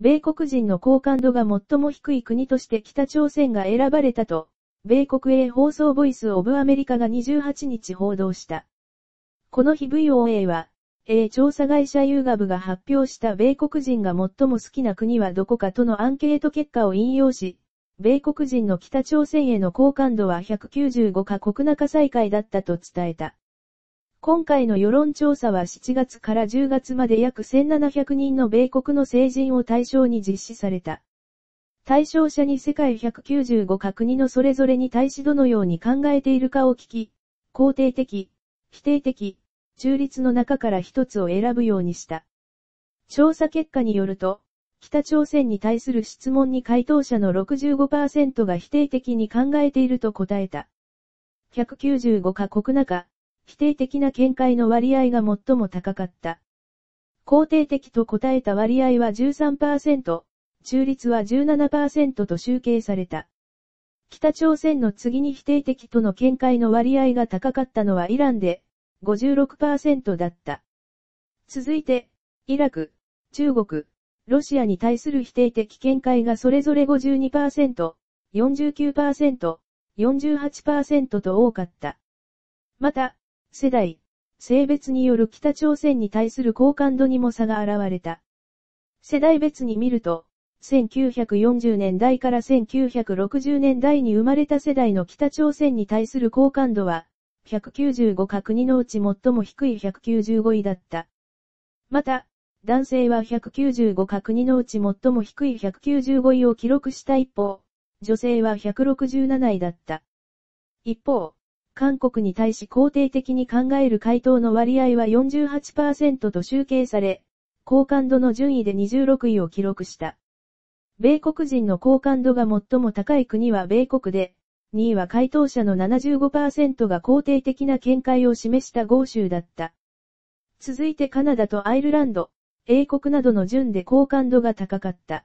米国人の好感度が最も低い国として北朝鮮が選ばれたと、米国営放送ボイスオブアメリカが28日報道した。この日 VOA は、A 調査会社ユーガブが発表した米国人が最も好きな国はどこかとのアンケート結果を引用し、米国人の北朝鮮への好感度は195カ国中再開だったと伝えた。今回の世論調査は7月から10月まで約1700人の米国の成人を対象に実施された。対象者に世界195か国のそれぞれに対しどのように考えているかを聞き、肯定的、否定的、中立の中から一つを選ぶようにした。調査結果によると、北朝鮮に対する質問に回答者の65%が否定的に考えていると答えた。195カ国中、否定的な見解の割合が最も高かった。肯定的と答えた割合は13%、中立は17%と集計された。北朝鮮の次に否定的との見解の割合が高かったのはイランで、56%だった。続いて、イラク、中国、ロシアに対する否定的見解がそれぞれ52%、49%、48%と多かった。また、世代、性別による北朝鮮に対する好感度にも差が現れた。世代別に見ると、1940年代から1960年代に生まれた世代の北朝鮮に対する好感度は、195角2のうち最も低い195位だった。また、男性は195角2のうち最も低い195位を記録した一方、女性は167位だった。一方、韓国に対し肯定的に考える回答の割合は48%と集計され、好感度の順位で26位を記録した。米国人の好感度が最も高い国は米国で、2位は回答者の75%が肯定的な見解を示した豪州だった。続いてカナダとアイルランド、英国などの順で好感度が高かった。